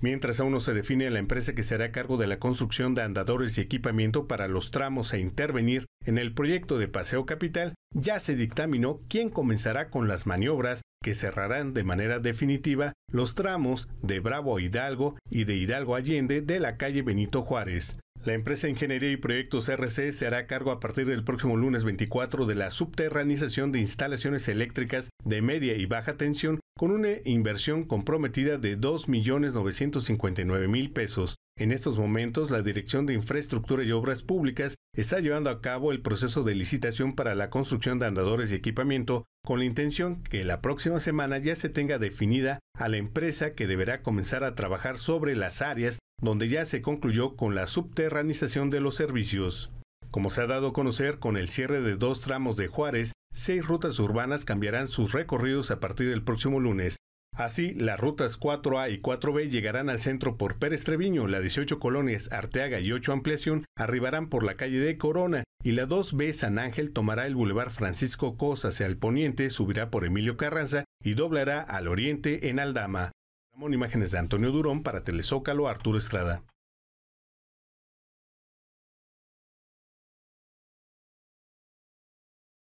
Mientras aún no se define la empresa que será a cargo de la construcción de andadores y equipamiento para los tramos a intervenir en el proyecto de Paseo Capital, ya se dictaminó quién comenzará con las maniobras que cerrarán de manera definitiva los tramos de Bravo Hidalgo y de Hidalgo Allende de la calle Benito Juárez. La empresa Ingeniería y Proyectos RC se hará cargo a partir del próximo lunes 24 de la subterranización de instalaciones eléctricas de media y baja tensión con una inversión comprometida de 2.959.000 pesos. En estos momentos, la Dirección de Infraestructura y Obras Públicas está llevando a cabo el proceso de licitación para la construcción de andadores y equipamiento con la intención que la próxima semana ya se tenga definida a la empresa que deberá comenzar a trabajar sobre las áreas donde ya se concluyó con la subterranización de los servicios. Como se ha dado a conocer con el cierre de dos tramos de Juárez, seis rutas urbanas cambiarán sus recorridos a partir del próximo lunes. Así, las rutas 4A y 4B llegarán al centro por Pérez Treviño, la 18 Colonias, Arteaga y 8 Ampliación arribarán por la calle de Corona y la 2B San Ángel tomará el Boulevard Francisco Cos hacia el poniente, subirá por Emilio Carranza y doblará al oriente en Aldama. Imágenes de Antonio Durón para Telezócalo, Arturo Estrada.